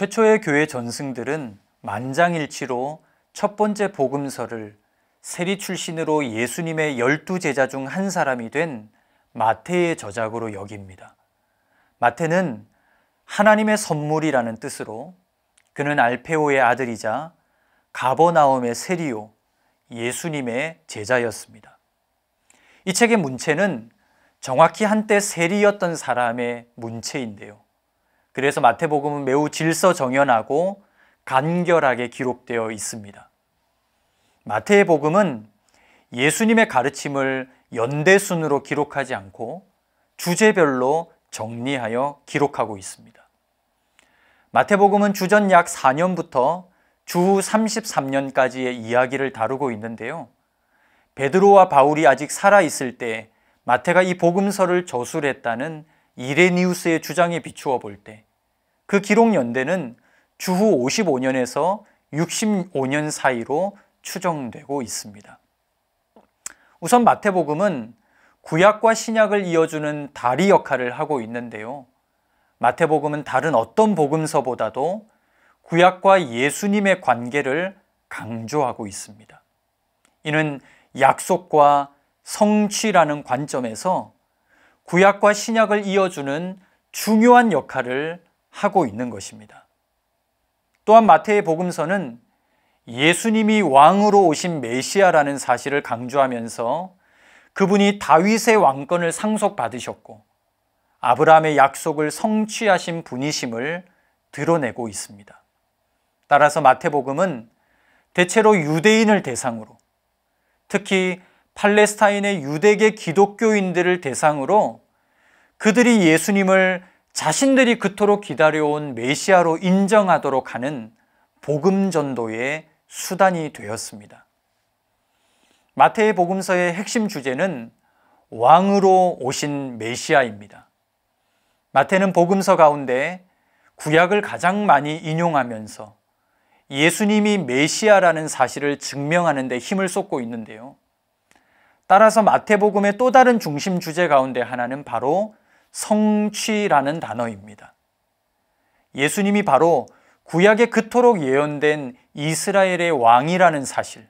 최초의 교회 전승들은 만장일치로 첫 번째 복음서를 세리 출신으로 예수님의 열두 제자 중 한 사람이 된 마태의 저작으로 여깁니다. 마태는 하나님의 선물이라는 뜻으로 그는 알페오의 아들이자 가버나움의 세리오 예수님의 제자였습니다. 이 책의 문체는 정확히 한때 세리였던 사람의 문체인데요. 그래서 마태복음은 매우 질서 정연하고 간결하게 기록되어 있습니다. 마태 복음은 예수님의 가르침을 연대순으로 기록하지 않고 주제별로 정리하여 기록하고 있습니다. 마태복음은 주전 약 4년부터 주 33년까지의 이야기를 다루고 있는데요. 베드로와 바울이 아직 살아 있을 때 마태가 이 복음서를 저술했다는 이레니우스의 주장에 비추어 볼때 그 기록 연대는 주후 55년에서 65년 사이로 추정되고 있습니다. 우선 마태복음은 구약과 신약을 이어주는 다리 역할을 하고 있는데요. 마태복음은 다른 어떤 복음서보다도 구약과 예수님의 관계를 강조하고 있습니다. 이는 약속과 성취라는 관점에서 구약과 신약을 이어주는 중요한 역할을 하고 있는 것입니다. 또한 마태의 복음서는 예수님이 왕으로 오신 메시아라는 사실을 강조하면서 그분이 다윗의 왕권을 상속받으셨고 아브라함의 약속을 성취하신 분이심을 드러내고 있습니다. 따라서 마태복음은 대체로 유대인을 대상으로 특히 팔레스타인의 유대계 기독교인들을 대상으로 그들이 예수님을 자신들이 그토록 기다려온 메시아로 인정하도록 하는 복음 전도의 수단이 되었습니다. 마태의 복음서의 핵심 주제는 왕으로 오신 메시아입니다. 마태는 복음서 가운데 구약을 가장 많이 인용하면서 예수님이 메시아라는 사실을 증명하는 데 힘을 쏟고 있는데요. 따라서 마태복음의 또 다른 중심 주제 가운데 하나는 바로 성취라는 단어입니다. 예수님이 바로 구약에 그토록 예언된 이스라엘의 왕이라는 사실,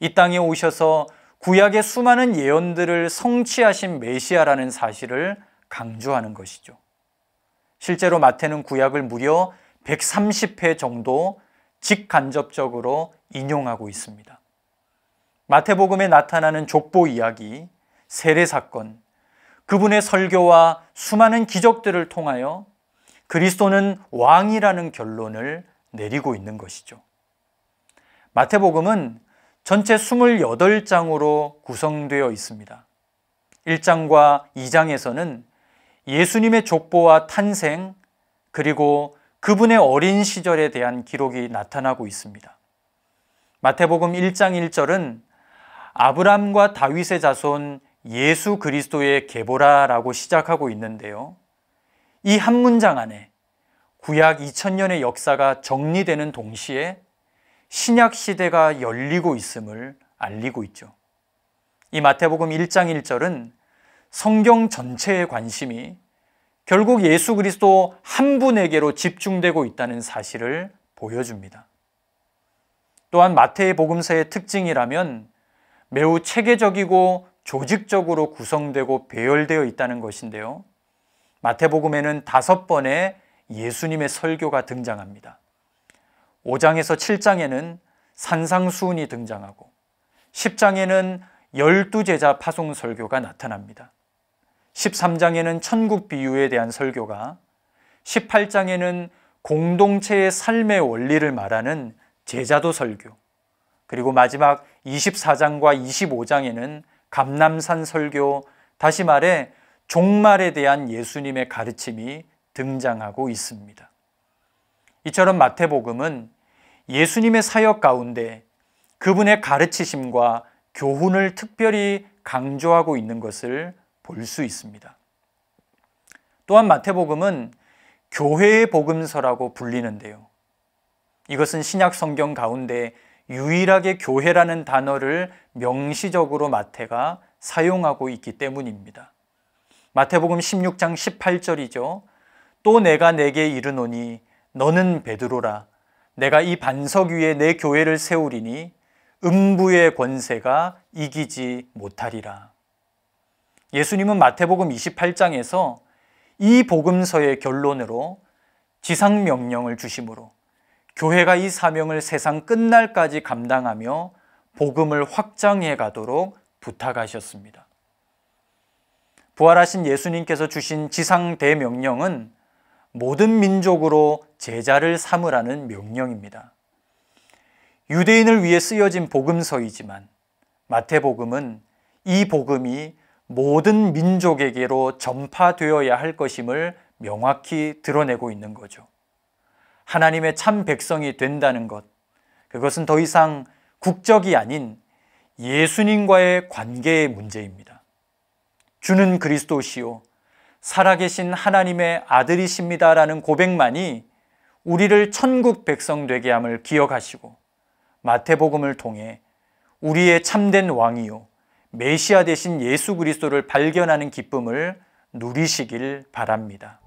이 땅에 오셔서 구약의 수많은 예언들을 성취하신 메시아라는 사실을 강조하는 것이죠. 실제로 마태는 구약을 무려 130회 정도 직간접적으로 인용하고 있습니다. 마태복음에 나타나는 족보 이야기, 세례 사건, 그분의 설교와 수많은 기적들을 통하여 그리스도는 왕이라는 결론을 내리고 있는 것이죠. 마태복음은 전체 28장으로 구성되어 있습니다. 1장과 2장에서는 예수님의 족보와 탄생 그리고 그분의 어린 시절에 대한 기록이 나타나고 있습니다. 마태복음 1장 1절은 아브람과 다윗의 자손 예수 그리스도의 계보라라고 시작하고 있는데요. 이 한 문장 안에 구약 2000년의 역사가 정리되는 동시에 신약 시대가 열리고 있음을 알리고 있죠. 이 마태복음 1장 1절은 성경 전체의 관심이 결국 예수 그리스도 한 분에게로 집중되고 있다는 사실을 보여줍니다. 또한 마태의 복음서의 특징이라면 매우 체계적이고 조직적으로 구성되고 배열되어 있다는 것인데요. 마태복음에는 다섯 번의 예수님의 설교가 등장합니다. 5장에서 7장에는 산상수훈이 등장하고 10장에는 열두 제자 파송 설교가 나타납니다. 13장에는 천국 비유에 대한 설교가 18장에는 공동체의 삶의 원리를 말하는 제자도 설교 그리고 마지막 24장과 25장에는 감남산 설교, 다시 말해 종말에 대한 예수님의 가르침이 등장하고 있습니다. 이처럼 마태복음은 예수님의 사역 가운데 그분의 가르치심과 교훈을 특별히 강조하고 있는 것을 볼 수 있습니다. 또한 마태복음은 교회의 복음서라고 불리는데요. 이것은 신약 성경 가운데 유일하게 교회라는 단어를 명시적으로 마태가 사용하고 있기 때문입니다. 마태복음 16장 18절이죠. 또 내가 내게 이르노니 너는 베드로라 내가 이 반석 위에 내 교회를 세우리니 음부의 권세가 이기지 못하리라. 예수님은 마태복음 28장에서 이 복음서의 결론으로 지상명령을 주심으로 교회가 이 사명을 세상 끝날까지 감당하며 복음을 확장해 가도록 부탁하셨습니다. 부활하신 예수님께서 주신 지상 대명령은 모든 민족으로 제자를 삼으라는 명령입니다. 유대인을 위해 쓰여진 복음서이지만 마태복음은 이 복음이 모든 민족에게로 전파되어야 할 것임을 명확히 드러내고 있는 거죠. 하나님의 참 백성이 된다는 것. 그것은 더 이상 국적이 아닌 예수님과의 관계의 문제입니다. 주는 그리스도시요. 살아계신 하나님의 아들이십니다라는 고백만이 우리를 천국 백성 되게 함을 기억하시고 마태복음을 통해 우리의 참된 왕이요 메시아 대신 예수 그리스도를 발견하는 기쁨을 누리시길 바랍니다.